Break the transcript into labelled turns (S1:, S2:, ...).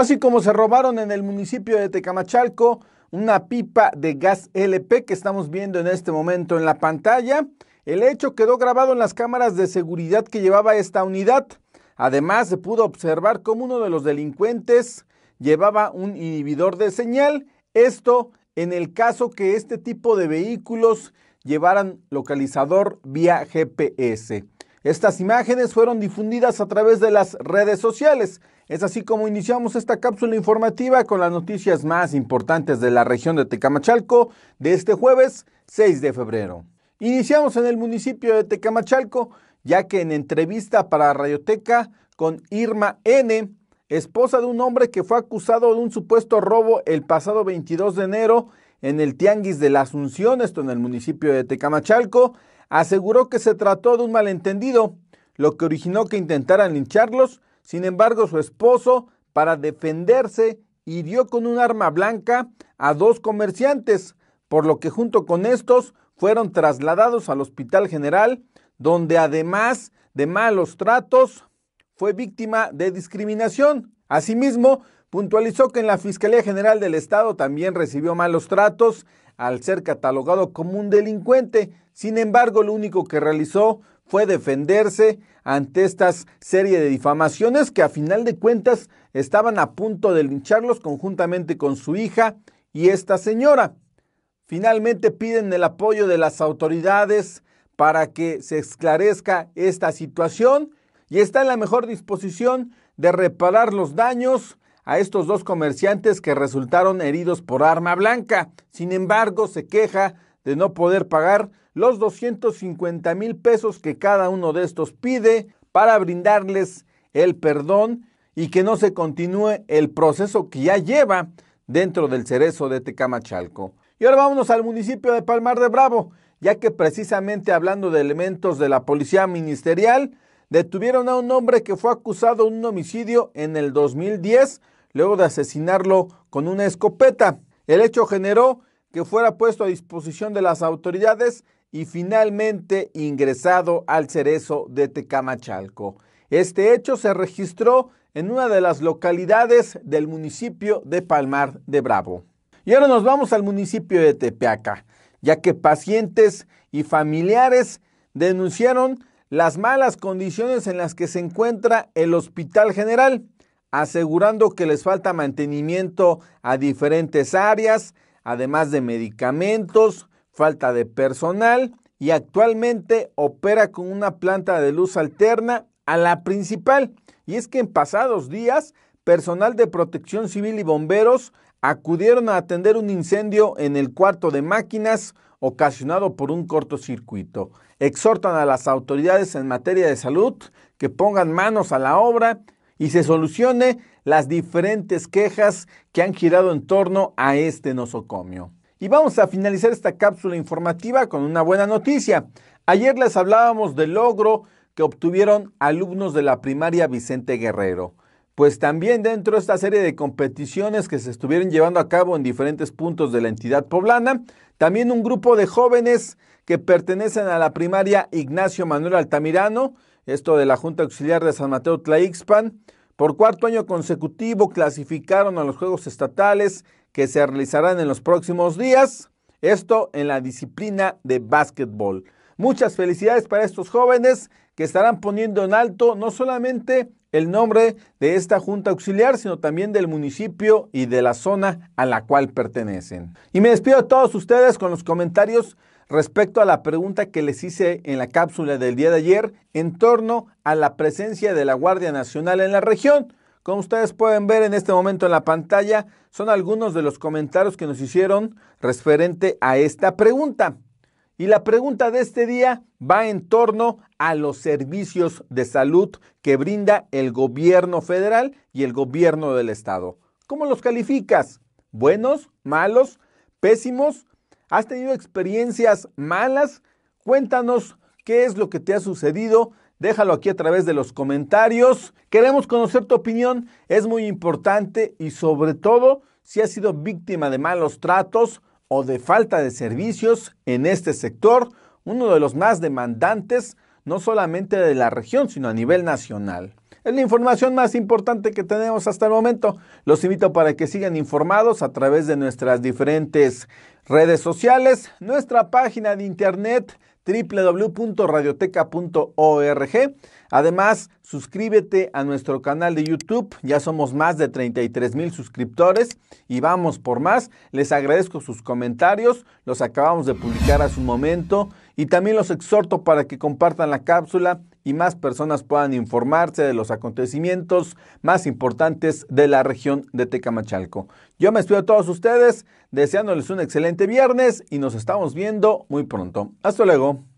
S1: así como se robaron en el municipio de Tecamachalco una pipa de gas LP que estamos viendo en este momento en la pantalla. El hecho quedó grabado en las cámaras de seguridad que llevaba esta unidad. Además, se pudo observar cómo uno de los delincuentes llevaba un inhibidor de señal. Esto en el caso que este tipo de vehículos llevaran localizador vía GPS. Estas imágenes fueron difundidas a través de las redes sociales. Es así como iniciamos esta cápsula informativa con las noticias más importantes de la región de Tecamachalco de este jueves 6 de febrero. Iniciamos en el municipio de Tecamachalco, ya que en entrevista para Radioteca con Irma N., esposa de un hombre que fue acusado de un supuesto robo el pasado 22 de enero en el Tianguis de la Asunción, esto en el municipio de Tecamachalco, aseguró que se trató de un malentendido, lo que originó que intentaran lincharlos. Sin embargo, su esposo, para defenderse, hirió con un arma blanca a dos comerciantes, por lo que junto con estos fueron trasladados al Hospital General, donde además de malos tratos, fue víctima de discriminación. Asimismo, puntualizó que en la Fiscalía General del Estado también recibió malos tratos, al ser catalogado como un delincuente. Sin embargo, lo único que realizó fue defenderse ante esta serie de difamaciones que a final de cuentas estaban a punto de lincharlos conjuntamente con su hija y esta señora. Finalmente piden el apoyo de las autoridades para que se esclarezca esta situación y está en la mejor disposición de reparar los daños a estos dos comerciantes que resultaron heridos por arma blanca. Sin embargo, se queja de no poder pagar los 250 mil pesos que cada uno de estos pide para brindarles el perdón y que no se continúe el proceso que ya lleva dentro del cerezo de Tecamachalco. Y ahora vámonos al municipio de Palmar de Bravo, ya que precisamente hablando de elementos de la policía ministerial, detuvieron a un hombre que fue acusado de un homicidio en el 2010, luego de asesinarlo con una escopeta. El hecho generó que fuera puesto a disposición de las autoridades y finalmente ingresado al cerezo de Tecamachalco. Este hecho se registró en una de las localidades del municipio de Palmar de Bravo. Y ahora nos vamos al municipio de Tepeaca, ya que pacientes y familiares denunciaron las malas condiciones en las que se encuentra el Hospital General, asegurando que les falta mantenimiento a diferentes áreas, además de medicamentos, falta de personal y actualmente opera con una planta de luz alterna a la principal. Y es que en pasados días, personal de protección civil y bomberos acudieron a atender un incendio en el cuarto de máquinas, ocasionado por un cortocircuito. Exhortan a las autoridades en materia de salud que pongan manos a la obra y se solucione las diferentes quejas que han girado en torno a este nosocomio. Y vamos a finalizar esta cápsula informativa con una buena noticia. Ayer les hablábamos del logro que obtuvieron alumnos de la primaria Vicente Guerrero pues también dentro de esta serie de competiciones que se estuvieron llevando a cabo en diferentes puntos de la entidad poblana, también un grupo de jóvenes que pertenecen a la primaria Ignacio Manuel Altamirano, esto de la Junta Auxiliar de San Mateo Tlaixpan, por cuarto año consecutivo clasificaron a los Juegos Estatales que se realizarán en los próximos días, esto en la disciplina de básquetbol. Muchas felicidades para estos jóvenes que estarán poniendo en alto no solamente el nombre de esta junta auxiliar, sino también del municipio y de la zona a la cual pertenecen. Y me despido a todos ustedes con los comentarios respecto a la pregunta que les hice en la cápsula del día de ayer en torno a la presencia de la Guardia Nacional en la región. Como ustedes pueden ver en este momento en la pantalla, son algunos de los comentarios que nos hicieron referente a esta pregunta. Y la pregunta de este día va en torno a los servicios de salud que brinda el gobierno federal y el gobierno del estado. ¿Cómo los calificas? ¿Buenos? ¿Malos? ¿Pésimos? ¿Has tenido experiencias malas? Cuéntanos qué es lo que te ha sucedido. Déjalo aquí a través de los comentarios. Queremos conocer tu opinión. Es muy importante y sobre todo si has sido víctima de malos tratos o de falta de servicios en este sector, uno de los más demandantes no solamente de la región, sino a nivel nacional. Es la información más importante que tenemos hasta el momento. Los invito para que sigan informados a través de nuestras diferentes redes sociales, nuestra página de internet www.radioteca.org. Además, suscríbete a nuestro canal de YouTube. Ya somos más de 33 mil suscriptores y vamos por más. Les agradezco sus comentarios. Los acabamos de publicar hace un momento. Y también los exhorto para que compartan la cápsula y más personas puedan informarse de los acontecimientos más importantes de la región de Tecamachalco. Yo me despido a todos ustedes, deseándoles un excelente viernes y nos estamos viendo muy pronto. Hasta luego.